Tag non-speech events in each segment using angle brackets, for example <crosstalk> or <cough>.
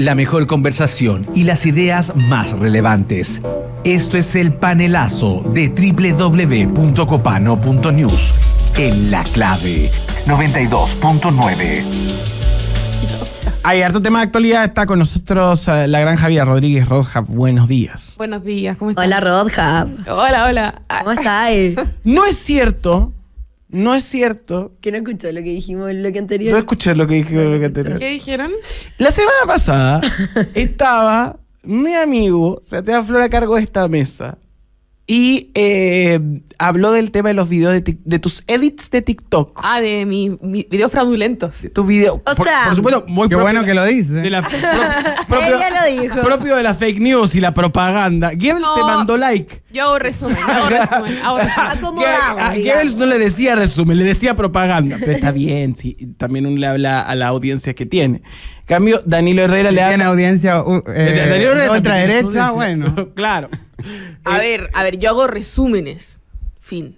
la mejor conversación y las ideas más relevantes. Esto es el panelazo de www.copano.news en la clave 92.9. Hay harto tema de actualidad. Está con nosotros eh, la gran Javier Rodríguez roja Buenos días. Buenos días, ¿cómo estás? Hola, Rodja. Hola, hola. ¿Cómo estás? <laughs> no es cierto no es cierto. Que no escuchó lo que dijimos en lo que anterior. No escuché lo que dijimos en lo que anterior. ¿Qué dijeron? La semana pasada <laughs> estaba mi amigo da Flor a cargo de esta mesa. Y eh, habló del tema de los videos de, tus edits de TikTok. Ah, de mis mi videos fraudulentos. Tu video. por, supuesto, muy qué bueno que lo dice. ¿eh? <laughs> Ella lo dijo. Propio de la fake news y la propaganda. Gables te mandó like. Yo hago resumen, hago resumen. <laughs> Ah, no le decía resumen, le decía propaganda. Pero está bien, sí, también uno le habla a la audiencia que tiene. Cambio, Danilo Herrera le da. Tiene audiencia uh, eh, otra eh, derecha, bueno. <laughs> claro. A eh, ver, a ver, yo hago resúmenes. Fin.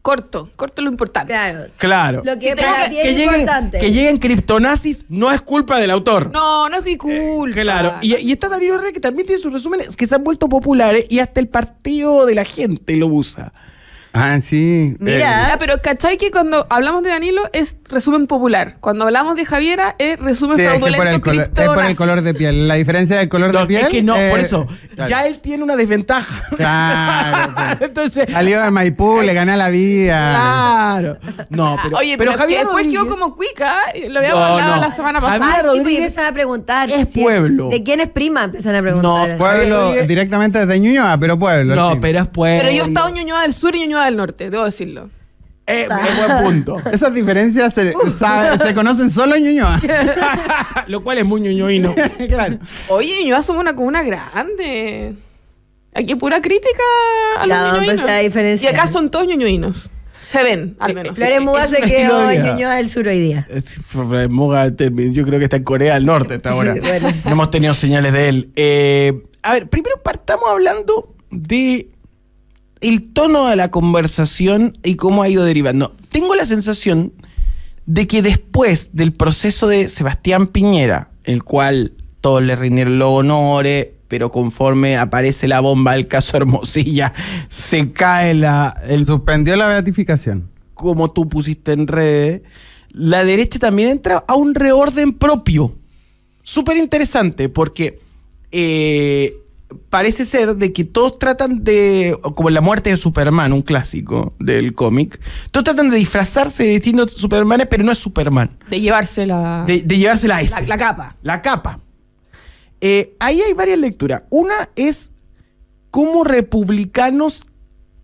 Corto, corto lo importante. Claro. Claro. Lo que, es lleguen, Que lleguen criptonazis no es culpa del autor. No, no es mi culpa. claro. Y, y, está Danilo Herrera que también tiene sus resúmenes que se han vuelto populares y hasta el partido de la gente lo usa. Ah, sí. Mira, eh, pero ¿cachai que cuando hablamos de Danilo es resumen popular? Cuando hablamos de Javiera es resumen fraudulento es, por el color, es por el color de piel. La diferencia del color de piel. Es que no, por eh, eso. Ya él tiene una desventaja. <laughs> Claro. Pues. <laughs> Entonces. Salió de Maipú, le gana la vida. Claro. No, <laughs> pero. Oye, pero, Javier después como cuica. ¿eh? Lo habíamos hablado la semana pasada. Javier Rodríguez. Pues, a preguntar. Es pueblo. ¿De quién es prima? Empiezan a preguntar. No, pueblo directamente desde Ñuñoa, pero pueblo. No, pero es pueblo. Pero yo he estado en Ñuñoa del Sur y Ñuñoa del Norte, debo decirlo. Eh, es buen punto. <laughs> Esas diferencias se, conocen solo en Ñuñoa. <laughs> <laughs> Lo cual es muy Ñuñoino. claro. Oye, Ñuñoa somos una comuna grande. Aquí pura crítica a los Ñuñoinos. Y acá son todos Ñuñoinos. Se ven, al eh, menos. Flores Muga se quedó en Ñuñoa del Sur hoy día. Es- Muga, yo creo que está en Corea del Norte hasta ahora. No hemos tenido señales de él. Eh, a ver, primero partamos hablando de el tono de la conversación y cómo ha ido derivando. Tengo la sensación de que después del proceso de Sebastián Piñera, el cual todos le rindieron los honores, pero conforme aparece la bomba del caso Hermosilla, se cae la... El, Suspendió la beatificación. Como tú pusiste en redes, la derecha también entra a un reorden propio. Súper interesante, porque... Eh, parece ser de que todos tratan de, como la muerte de Superman, un clásico del cómic, todos tratan de disfrazarse de distintos Supermanes, pero no es Superman. De llevarse la... De, llevarse la, capa. La capa. Eh, ahí hay varias lecturas. Una es cómo republicanos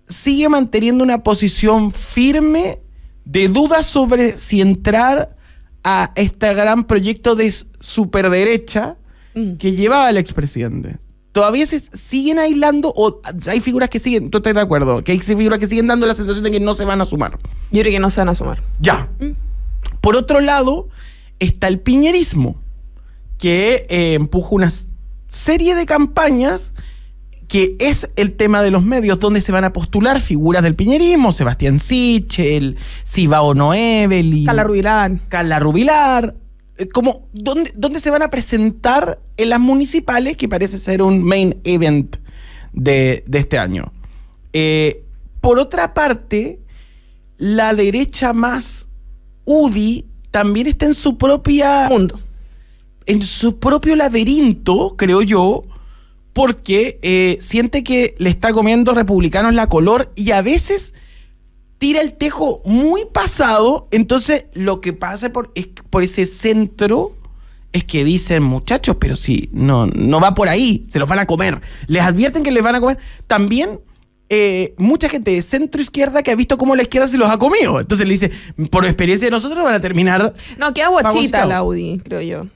sigue manteniendo una posición firme de dudas sobre si entrar a este gran proyecto de superderecha mm. que llevaba el expresidente todavía se siguen aislando o hay figuras que siguen, tú estás de acuerdo, que hay figuras que siguen dando la sensación de que no se van a sumar. Yo creo que no se van a sumar. Ya. Por otro lado, está el piñerismo, que eh, empuja una serie de campañas que es el tema de los medios, donde se van a postular figuras del piñerismo, Sebastián Sichel, Sibao va Evelyn, Carla Rubilar. Carla Rubilar, eh, como, ¿dónde, ¿dónde se van a presentar en las municipales, que parece ser un main event de, este año? Eh, por otra parte, la derecha más UDI también está en su propia... Mundo. En su propio laberinto, creo yo, porque eh, siente que le está comiendo republicanos la color y a veces tira el tejo muy pasado, entonces lo que pasa por, es, por ese centro es que dicen, muchachos, pero si no, no va por ahí, se los van a comer. Les advierten que les van a comer. También eh, mucha gente de centro izquierda que ha visto cómo la izquierda se los ha comido. Entonces le dice, por experiencia de nosotros van a terminar. No, queda guachita la Audi, creo yo.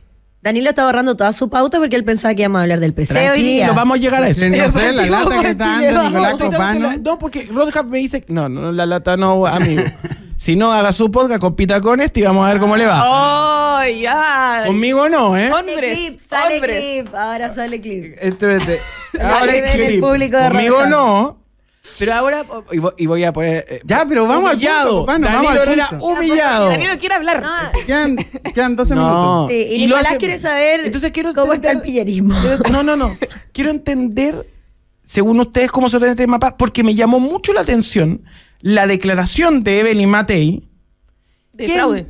Danilo está ahorrando toda su pauta porque él pensaba que íbamos a hablar del PC Tranquilo, hoy vamos a llegar a eso. No sé, la lata que está Nicolás No, porque Rodcap me dice, no, no, la lata no, amigo. <laughs> Si no, haga su podcast, compita con este y vamos a ver cómo le va. ¡Oh, ya! Conmigo no, ¿eh? Hombres, clip, sale hombres. clip, ahora sale clip. Eh, público de... ahora clip. Conmigo no, pero ahora, oh, y voy, a poner. Eh, ya, pero vamos al punto, vamos al humillado. Danilo quiere hablar. No. Quedan, quedan 12 minutos. Sí, y, quiere saber cómo está el pillerismo. no, no, no. Quiero entender, según ustedes, cómo se este mapa, porque me llamó mucho la atención la declaración de Evelyn Matei. De que, fraude.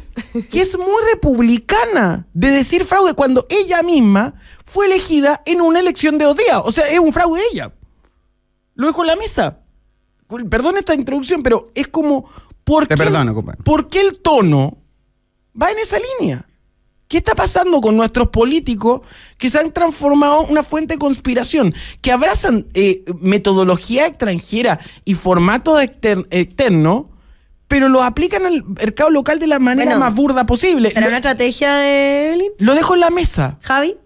Que es muy republicana de decir fraude cuando ella misma fue elegida en una elección de dos días. O sea, es un fraude ella. Lo dejo en la mesa perdón esta introducción, pero es como, ¿por, qué, ¿por qué el tono va en esa línea? ¿Qué está pasando con nuestros políticos que se han transformado en una fuente de conspiración? Que abrazan eh, metodología extranjera y formato externo, pero lo aplican al mercado local de la manera más burda posible. ¿Será una estrategia de eh, Evelyn? Lo dejo en la mesa. Javi.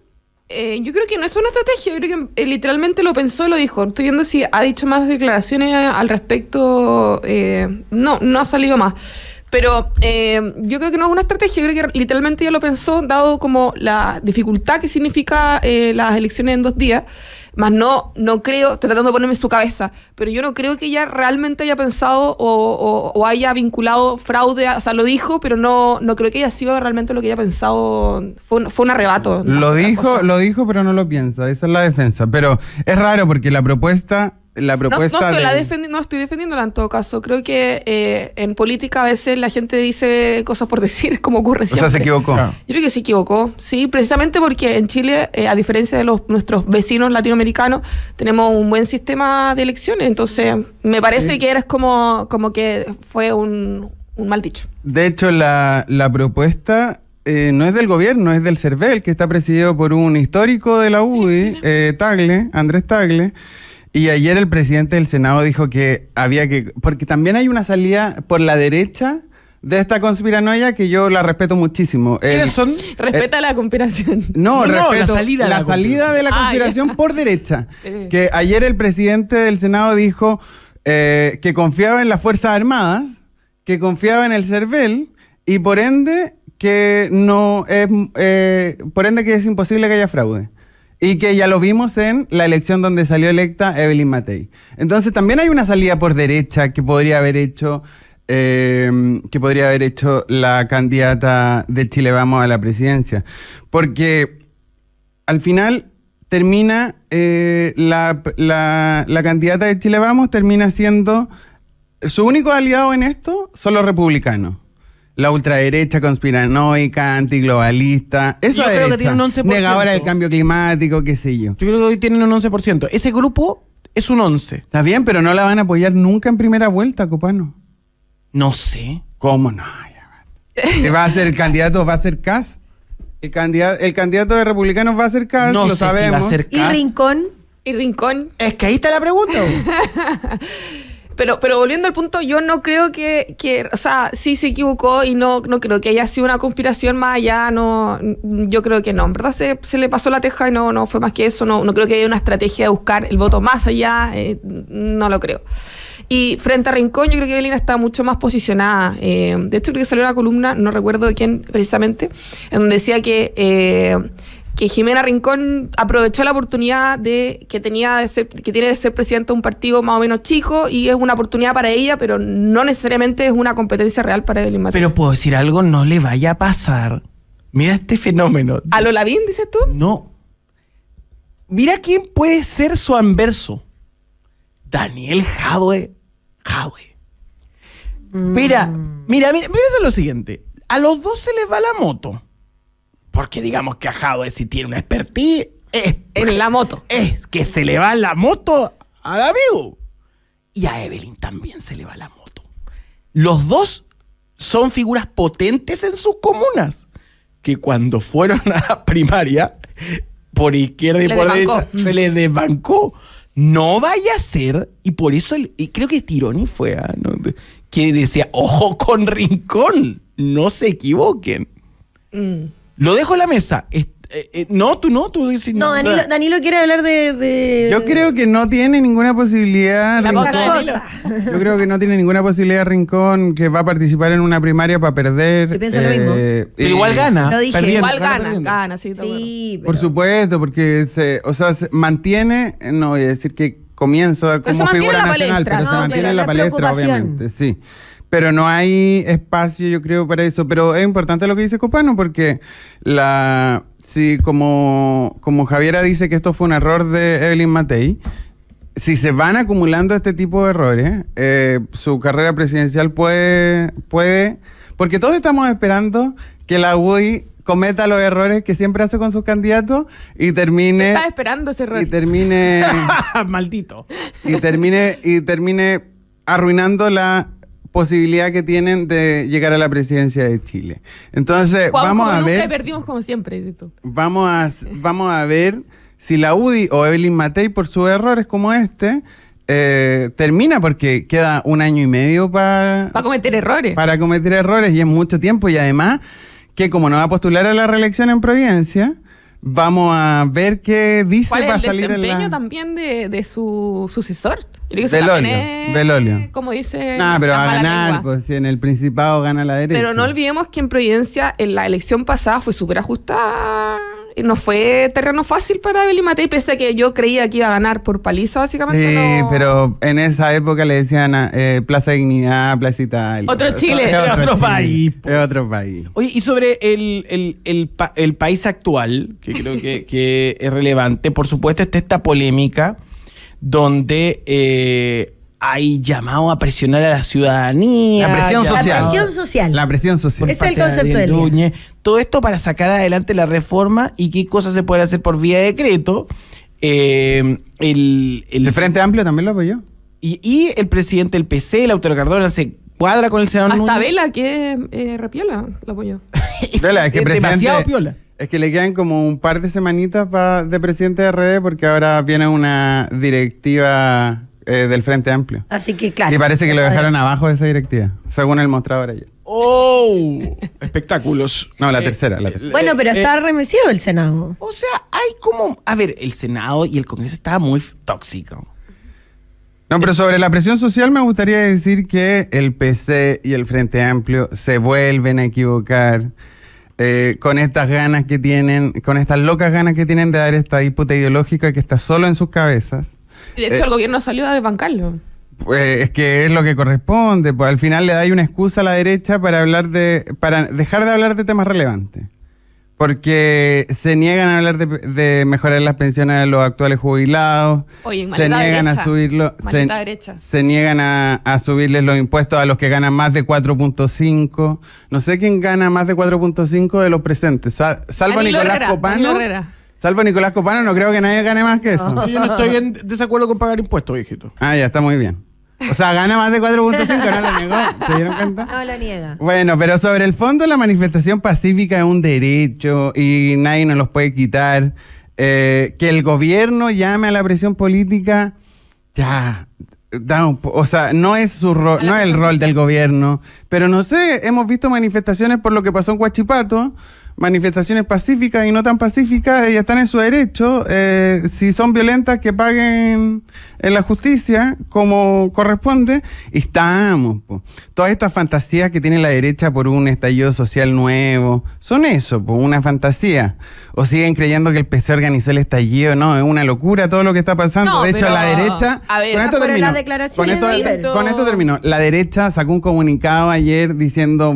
Eh, yo creo que no es una estrategia, yo creo que eh, literalmente lo pensó, lo dijo. Estoy viendo si ha dicho más declaraciones al respecto. Eh, no, no ha salido más. Pero eh, yo creo que no es una estrategia, yo creo que literalmente ella lo pensó, dado como la dificultad que significa eh, las elecciones en dos días. Más no, no creo, tratando de ponerme su cabeza, pero yo no creo que ella realmente haya pensado o, haya vinculado fraude, o sea, lo dijo, pero no, no creo que haya sido realmente lo que ella pensado, fue un, fue un arrebato. Lo dijo, lo dijo, pero no lo piensa, esa es la defensa. Pero es raro porque la propuesta la propuesta. No, estoy, la defendiéndola en todo caso. Creo que eh, en política a veces la gente dice cosas por <laughs> decir, como ocurre siempre. O sea, se equivocó. Yo creo que se equivocó, sí, precisamente porque en Chile, eh, a diferencia de los, nuestros vecinos latinoamericanos, tenemos un buen sistema de elecciones. Entonces, me parece que eres como, como que fue un, mal dicho. De hecho, la, propuesta eh, no es del gobierno, es del CERVEL, que está presidido por un histórico de la UDI, Tagle, Andrés Tagle y ayer el presidente del Senado dijo que había que, porque también hay una salida por la derecha de esta conspiranoia que yo la respeto muchísimo. ¿Quiénes son? Respeta la conspiración. No, la salida, la, salida de la ah, conspiración por derecha. <laughs> Eh. que ayer el presidente del Senado dijo eh, que confiaba en las Fuerzas Armadas, que confiaba en el CERVEL y por ende que no es, eh, por ende que es imposible que haya fraude. Y que ya lo vimos en la elección donde salió electa Evelyn Matei. Entonces también hay una salida por derecha que podría haber hecho, em, que podría haber hecho la candidata de Chile Vamos a la presidencia. Porque al final termina eh, la, la candidata de Chile Vamos termina siendo su único aliado en esto son los republicanos la ultraderecha conspiranoica, antiglobalista. Esa yo creo que tiene un 11%. Negadora del cambio climático, qué sé yo. Yo creo que hoy tienen un 11%. Ese grupo es un 11. Está bien, pero no la van a apoyar nunca en primera vuelta, Copano. No sé. ¿Cómo no? va a ser el candidato, va a ser Cas. El candidato, el candidato de republicanos va a ser Cas, no lo sabemos. Y Rincón. Y Rincón. Es que ahí está la pregunta. <laughs> Pero, pero volviendo al punto, yo no creo que, que, o sea, sí se equivocó y no, no creo que haya sido una conspiración más allá, no, yo creo que no. En verdad se, le pasó la teja y no, no fue más que eso, no, no creo que haya una estrategia de buscar el voto más allá, eh, no lo creo. Y frente a Rincón, yo creo que Evelina está mucho más posicionada. Eh, de hecho, creo que salió una columna, no recuerdo de quién precisamente, en donde decía que eh, que Jimena Rincón aprovechó la oportunidad de que tenía de ser, que tiene de ser presidenta de un partido más o menos chico y es una oportunidad para ella, pero no necesariamente es una competencia real para el Pero puedo decir algo, no le vaya a pasar. Mira este fenómeno. ¿A lo Lavín dices tú? No. Mira quién puede ser su anverso. Daniel Jadwe. Jadwe. Mira, mm. mira, mira, mira, lo siguiente. A los dos se les va la moto. Porque digamos que Ajado si tiene una expertise es, en la <laughs> moto. Es que se le va la moto al amigo. Y a Evelyn también se le va la moto. Los dos son figuras potentes en sus comunas. Que cuando fueron a la primaria, por izquierda y por derecha, se les desbancó. No vaya a ser, y por eso creo que Tironi fue ah, que decía, ojo con rincón, no se equivoquen. Mm. Lo dejo en la mesa. Eh, eh, no, tú no, tú dices No, Danilo, Danilo quiere hablar de, Yo creo que no tiene ninguna posibilidad. Rincón. Yo creo que no tiene ninguna posibilidad Rincón que va a participar en una primaria para perder. Yo pienso lo mismo. Eh, igual gana. Lo dije, Igual gana, gana, sí, Por supuesto, porque se, o sea, mantiene, no voy a decir que comienza como figura nacional, pero se mantiene en la palestra, obviamente, sí pero no hay espacio, yo creo, para eso. Pero es importante lo que dice Copano, porque la si como, como Javiera dice que esto fue un error de Evelyn Matei, si se van acumulando este tipo de errores, eh, su carrera presidencial puede, puede, porque todos estamos esperando que la UDI cometa los errores que siempre hace con sus candidatos y termine. Estaba esperando ese error. Y termine. <laughs> Maldito. Y termine, y termine arruinando la posibilidad que tienen de llegar a la presidencia de Chile. Entonces, vamos a ver. como siempre, Vamos a, ver si la UDI o Evelyn Matei, por sus errores como este, eh, termina porque queda un año y medio para... Para cometer errores. Para cometer errores y es mucho tiempo. Y además que como no va a postular a la reelección en Providencia, Vamos a ver qué dice ¿Cuál el salir desempeño también de, su sucesor? Belolio, Como dice. No, pero a ganar, pues, si en el Principado gana la derecha. Pero no olvidemos que en Providencia en la elección pasada fue súper ajustada no fue terreno fácil para Evelyn Matei, pese a que yo creía que iba a ganar por paliza, básicamente. Sí, pero en esa época le decían eh, Plaza Dignidad, Plaza Italia. Otro Chile, es otro, país. Es otro país. Oye, y sobre el, país actual, que creo que, es relevante, por supuesto está esta polémica donde... Eh, hay llamado a presionar a la ciudadanía. La presión social. La presión social. La Es el concepto del día. Todo esto para sacar adelante la reforma y qué cosas se pueden hacer por vía de decreto. Eh, el, Frente Amplio también lo apoyó. Y, el presidente del PC, Lautaro Cardona, se cuadra con el senador. Hasta Vela, que eh, repiola, lo apoyó. <laughs> Vela, es que piola. Es que le quedan como un par de semanitas de presidente de RD porque ahora viene una directiva eh, del Frente Amplio. Así que claro. Y parece que lo dejaron abajo de esa directiva, según el mostrador ayer. ¡Oh! Espectáculos. No, la eh, eh, tercera, Bueno, pero está remecido el Senado. O sea, hay como. A ver, el Senado y el Congreso estaba muy tóxico. No, pero sobre la presión social me gustaría decir que el PC y el Frente Amplio se vuelven a equivocar con estas ganas que tienen, con estas locas ganas que tienen de dar esta disputa ideológica que está solo en sus cabezas. De hecho, eh, el gobierno salió a desbancarlo. Pues es que es lo que corresponde. Pues al final le da una excusa a la derecha para hablar de, para dejar de hablar de temas relevantes. Porque se niegan a hablar de, mejorar las pensiones de los actuales jubilados. se niegan derecha, a subirlo. Se, niegan a, subirles los impuestos a los que ganan más de 4.5. No sé quién gana más de 4.5 de los presentes. salvo Nicolás Herrera, Salvo Nicolás Copano, no creo que nadie gane más que eso. Yo no estoy en desacuerdo con pagar impuestos, viejito. Ah, ya está muy bien. O sea, gana más de 4.5, no la niega? <laughs> ¿Se dieron cuenta? No la niega. Bueno, pero sobre el fondo, la manifestación pacífica es un derecho y nadie nos los puede quitar. Eh, que el gobierno llame a la presión política, ya. o sea, no es su no es el rol del gobierno. Pero no sé, hemos visto manifestaciones por lo que pasó en Huachipato manifestaciones pacíficas y no tan pacíficas, ya están en su derecho. Eh, si son violentas, que paguen en la justicia como corresponde. Y estamos. Todas estas fantasías que tiene la derecha por un estallido social nuevo, son eso, pues, una fantasía. O siguen creyendo que el PC organizó el estallido. No, es una locura todo lo que está pasando. de hecho, la derecha... con, esto terminó, con, esto, La derecha sacó un comunicado ayer diciendo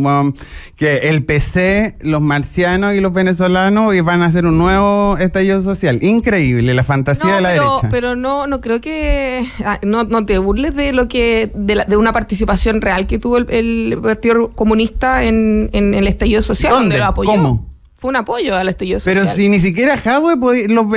que el PC, los marciales y los venezolanos y van a hacer un nuevo estallido social. Increíble, la fantasía de la pero, derecha. Pero no, no creo que ah, no, no, te burles de lo que de, una participación real que tuvo el, Partido Comunista en, en, el estallido social, donde lo apoyó. ¿Cómo? fue un apoyo al estallido social. Pero si ni siquiera Jadwe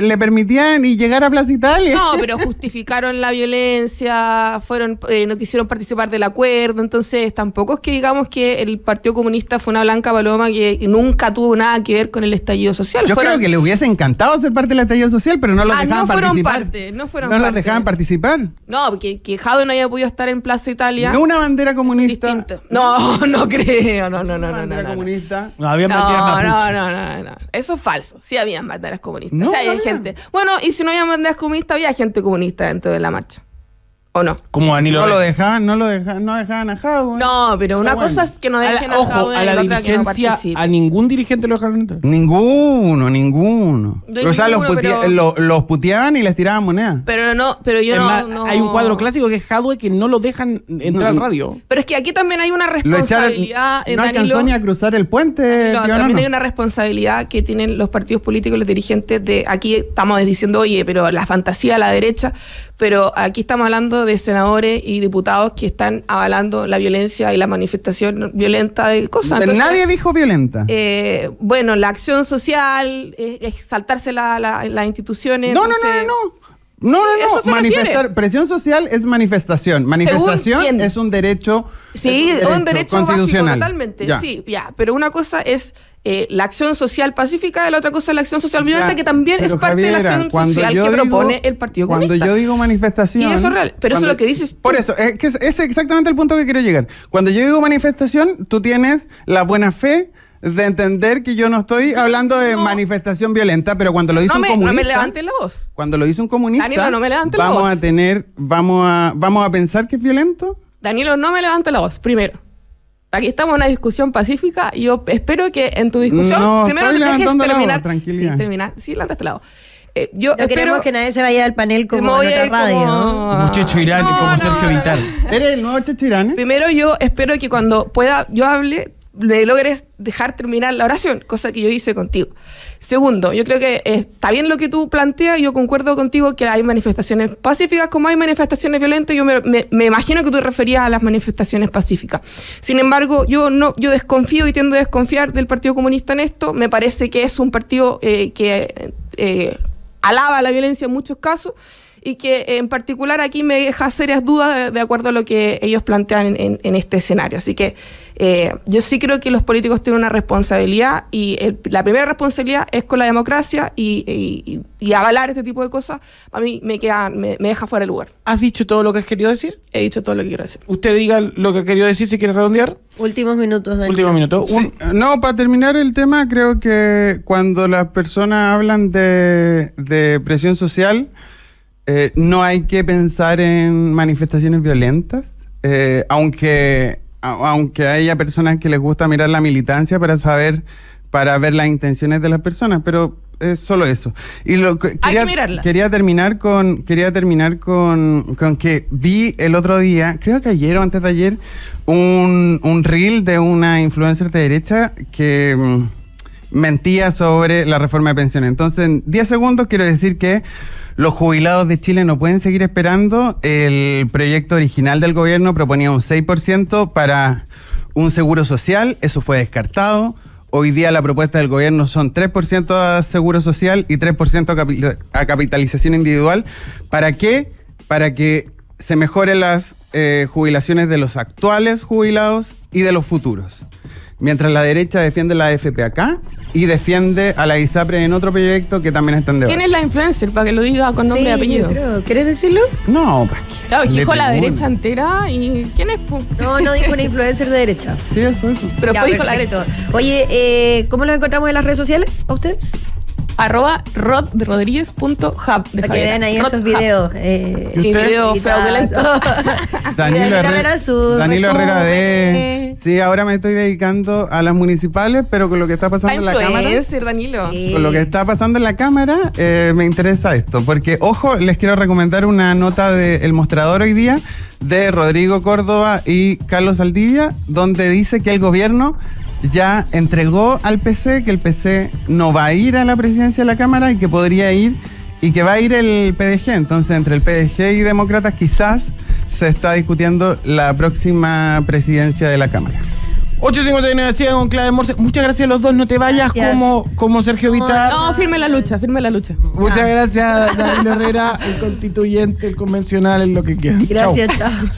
le permitían y llegar a Plaza Italia. No, <laughs> pero justificaron la violencia, fueron eh, no quisieron participar del acuerdo, entonces tampoco es que digamos que el Partido Comunista fue una blanca paloma que nunca tuvo nada que ver con el estallido social. Yo creo que le hubiese encantado ser parte del estallido social, pero no lo ah, dejaban no fueron participar. Parte, no fueron no dejaban participar. No, porque que Jadwe no haya podido estar en Plaza Italia. No una bandera comunista. No, <laughs> no creo, no, no, no, no. Una bandera comunista. No, no, no, no. Eso es falso. Sí habían banderas comunistas. gente. Bueno, y si no había banderas comunistas, había gente comunista dentro de la marcha. ¿O no? Como No lo dejaban, no lo dejaban, no dejaban a Jadw ¿eh? No, pero una cosa es que no dejen a, la, dirigencia, a ningún dirigente lo dejaron entrar. Ninguno, ninguno. los, los, puteaban y les tiraban moneda Pero no, pero yo no, Hay un cuadro clásico que es Jadwe que no lo dejan entrar en radio. Pero es que aquí también hay una responsabilidad. Echaron, no alcanzó ni a cruzar el puente. No, también hay una responsabilidad que tienen los partidos políticos, los dirigentes de. Aquí estamos diciendo, oye, pero la fantasía a la derecha, pero aquí estamos hablando de senadores y diputados que están avalando la violencia y la manifestación violenta de cosas. Entonces, Nadie dijo violenta. Eh, bueno, la acción social, eh, es, saltarse las instituciones. No, no, no, no. No, no, no. Manifestar, presión social es manifestación. Manifestación es un derecho. Sí, un derecho, constitucional. totalmente. Sí, ya. Pero una cosa es eh, la acción social pacífica y la otra cosa es la acción social violenta, que también es parte de la acción social que propone el Partido cuando Comunista. Cuando yo digo manifestación. Y eso es real. Pero eso es lo que dices. Por eso, es, que es exactamente el punto que quiero llegar. Cuando yo digo manifestación, tú tienes la buena fe de entender que yo no estoy hablando de manifestación violenta, pero cuando lo dice un comunista. No me levante la voz. Cuando lo dice un comunista. Danilo, no me levante la voz. vamos a tener, vamos a, vamos a pensar que es violento. Danilo, no me levante la voz, primero. Aquí estamos en una discusión pacífica y yo espero que en tu discusión no, primero te dejes terminar. La voz, sí, Sí, levanta este lado. Eh, yo no espero que nadie se vaya del panel como en otra radio. Como... Un Muchacho Irán, como Sergio Vital. ¿Eres el nuevo Checho Irán? Primero yo espero que cuando pueda, yo hable, logres dejar terminar la oración, cosa que yo hice contigo. Segundo, yo creo que está bien lo que tú planteas, yo concuerdo contigo que hay manifestaciones pacíficas como hay manifestaciones violentas, yo me, me, imagino que tú referías a las manifestaciones pacíficas. Sin embargo, yo no yo desconfío y tiendo a desconfiar del Partido Comunista en esto, me parece que es un partido eh, que eh, alaba la violencia en muchos casos y que en particular aquí me deja serias dudas de, acuerdo a lo que ellos plantean en, este escenario. Así que eh, yo sí creo que los políticos tienen una responsabilidad y la primera responsabilidad es con la democracia y, avalar este tipo de cosas a mí me, me, deja fuera de lugar. ¿Has dicho todo lo que has querido decir? He dicho todo lo que quiero decir. ¿Usted diga lo que ha querido decir si quiere redondear? Últimos minutos, Daniel. Últimos minutos. no, para terminar el tema, creo que cuando las personas hablan de, de presión social, eh, no hay que pensar en manifestaciones violentas, eh, aunque, aunque haya personas que les gusta mirar la militancia para saber, para ver las intenciones de las personas, pero es solo eso. Y lo que, quería, quería, terminar con, quería terminar con, que vi el otro día, creo que ayer o antes de ayer, un reel de una influencer de derecha que mm, mentía sobre la reforma de pensiones. Entonces, en 10 segundos quiero decir que los jubilados de Chile no pueden seguir esperando. El proyecto original del gobierno proponía un 6% para un seguro social, eso fue descartado. Hoy día la propuesta del gobierno son 3% a seguro social y 3% a capitalización individual. ¿Para qué? Para que se mejoren las eh, jubilaciones de los actuales jubilados y de los futuros. Mientras la derecha defiende la AFP acá, y defiende a la ISAPRE en otro proyecto que también está en debate. ¿Quién es la influencer? Para que lo diga con nombre y apellido. ¿Quieres decirlo? No, ¿para Claro, dijo la derecha entera y ¿quién es? No, no dijo una influencer de derecha. Sí, eso, eso. Pero fue dijo la derecha. Oye, eh, ¿cómo lo encontramos en las redes sociales a ustedes? arroba rodrodríguez.hub. Para que vean ahí esos videos. Eh, y videos lento. <laughs> Danilo Herrera, Danilo Sí, ahora me estoy dedicando a las municipales, pero con lo que está pasando en la Cámara... Danilo. Con lo que está pasando en la Cámara, eh, me interesa esto. Porque, ojo, les quiero recomendar una nota del Mostrador hoy día de Rodrigo Córdoba y Carlos Aldivia, donde dice que el gobierno ya entregó al PC que el PC no va a ir a la presidencia de la Cámara y que podría ir y que va a ir el PDG. Entonces, entre el PDG y demócratas quizás se está discutiendo la próxima presidencia de la Cámara. 8.59 sigan con Clave Morse. Muchas gracias a los dos. No te vayas como, como Sergio Vitar. No, firme la lucha, firme la lucha. Muchas ah. gracias, David Herrera, el constituyente, el convencional, en lo que quiera. Gracias, chao.